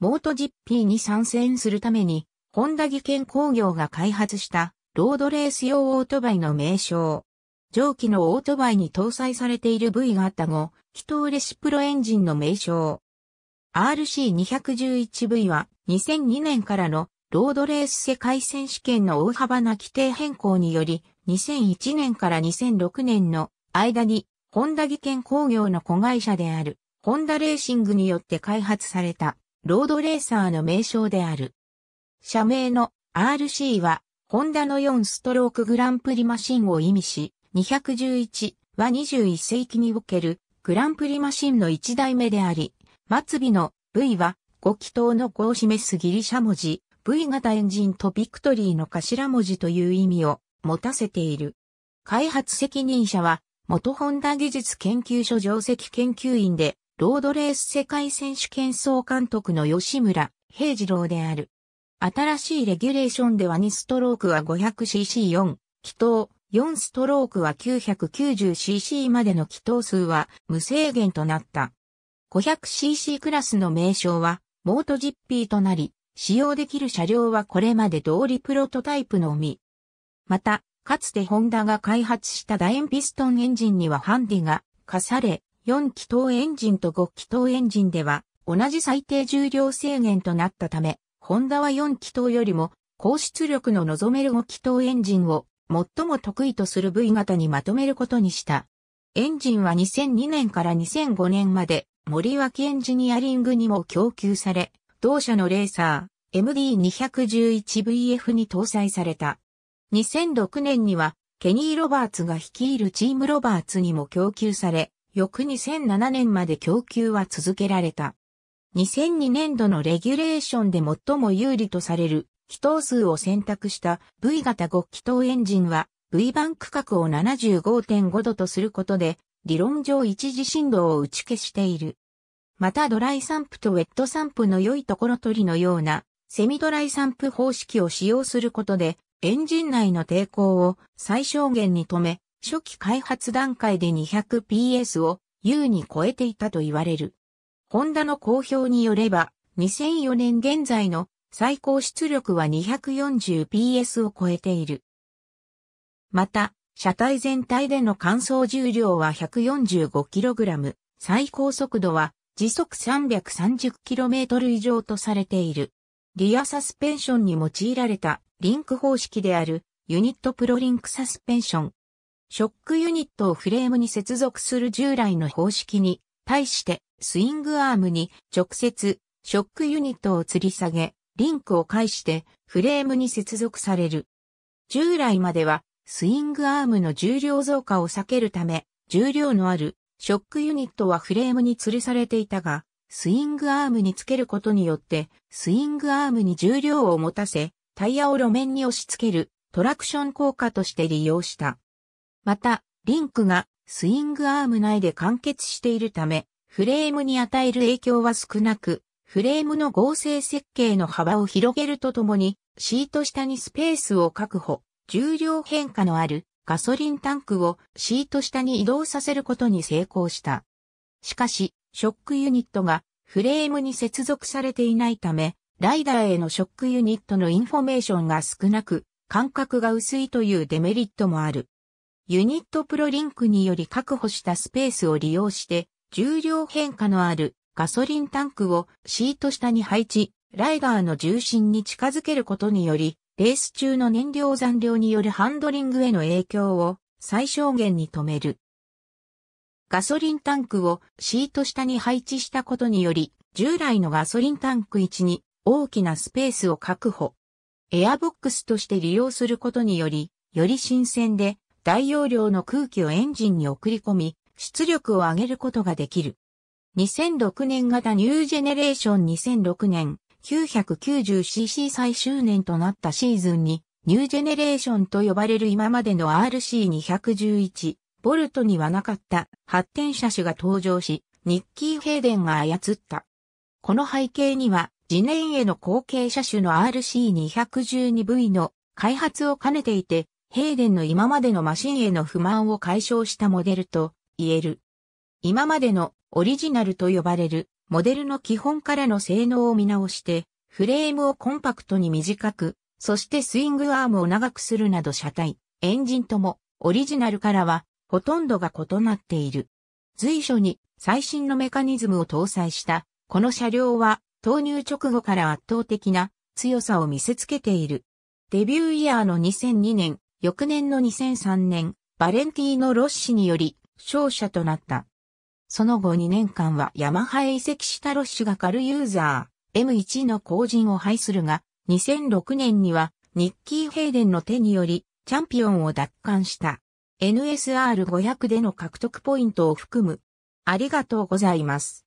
モート GP に参戦するために、ホンダ技研工業が開発したロードレース用オートバイの名称。蒸気のオートバイに搭載されている部位があった後、気筒レシプロエンジンの名称。RC211V は2002年からのロードレース世界選手権の大幅な規定変更により、2001年から2006年の間に、ホンダ技研工業の子会社である、ホンダレーシングによって開発されたロードレーサーの名称である。社名の RC は、ホンダの4ストロークグランプリマシンを意味し、211は21世紀におけるグランプリマシンの1代目であり、末尾の V は5気筒の5を示すギリシャ文字、V 型エンジンとビクトリーの頭文字という意味を持たせている。開発責任者は、元ホンダ技術研究所上席研究員で、ロードレース世界選手権総監督の吉村平次郎である。新しいレギュレーションでは2ストロークは 500cc4、気筒、4ストロークは 990cc までの気筒数は無制限となった。500cc クラスの名称は、モートジッピーとなり、使用できる車両はこれまで通りプロトタイプのみ。また、かつてホンダが開発した楕円ピストンエンジンにはハンディが課され、4気筒エンジンと5気筒エンジンでは同じ最低重量制限となったため、ホンダは4気筒よりも高出力の望める5気筒エンジンを最も得意とする V 型にまとめることにした。エンジンは2002年から2005年まで森脇エンジニアリングにも供給され、同社のレーサー MD211VF に搭載された。2006年にはケニー・ロバーツが率いるチームロバーツにも供給され、翌2007年まで供給は続けられた。2002年度のレギュレーションで最も有利とされる気筒数を選択した V 型極気筒エンジンは V バン区画を75.5度とすることで理論上一次振動を打ち消している。またドライ散布とウェット散布の良いところ取りのようなセミドライ散布方式を使用することでエンジン内の抵抗を最小限に止め初期開発段階で 200PS を優に超えていたと言われる。ホンダの公表によれば、2004年現在の最高出力は 240PS を超えている。また、車体全体での乾燥重量は 145kg、最高速度は時速 330km 以上とされている。リアサスペンションに用いられたリンク方式であるユニットプロリンクサスペンションショックユニットをフレームに接続する従来の方式に、対してスイングアームに直接ショックユニットを吊り下げ、リンクを介してフレームに接続される。従来まではスイングアームの重量増加を避けるため、重量のあるショックユニットはフレームに吊るされていたが、スイングアームにつけることによって、スイングアームに重量を持たせ、タイヤを路面に押し付けるトラクション効果として利用した。また、リンクがスイングアーム内で完結しているため、フレームに与える影響は少なく、フレームの合成設計の幅を広げるとともに、シート下にスペースを確保、重量変化のあるガソリンタンクをシート下に移動させることに成功した。しかし、ショックユニットがフレームに接続されていないため、ライダーへのショックユニットのインフォメーションが少なく、間隔が薄いというデメリットもある。ユニットプロリンクにより確保したスペースを利用して、重量変化のあるガソリンタンクをシート下に配置、ライガーの重心に近づけることにより、レース中の燃料残量によるハンドリングへの影響を最小限に止める。ガソリンタンクをシート下に配置したことにより、従来のガソリンタンク1に大きなスペースを確保。エアボックスとして利用することにより、より新鮮で大容量の空気をエンジンに送り込み、出力を上げることができる。2006年型ニュージェネレーション2006年 990cc 最終年となったシーズンに、ニュージェネレーションと呼ばれる今までの RC211、ボルトにはなかった発展車種が登場し、ニッキー・ヘイデンが操った。この背景には、次年への後継車種の RC212V の開発を兼ねていて、ヘイデンの今までのマシンへの不満を解消したモデルと言える。今までのオリジナルと呼ばれるモデルの基本からの性能を見直して、フレームをコンパクトに短く、そしてスイングアームを長くするなど車体、エンジンともオリジナルからはほとんどが異なっている。随所に最新のメカニズムを搭載したこの車両は投入直後から圧倒的な強さを見せつけている。デビューイヤーの2002年翌年の2003年、バレンティーノ・ロッシにより、勝者となった。その後2年間はヤマハへ移籍したロッシがカルユーザー、M1 の後陣を配するが、2006年には、ニッキー・ヘイデンの手により、チャンピオンを奪還した。NSR500 での獲得ポイントを含む。ありがとうございます。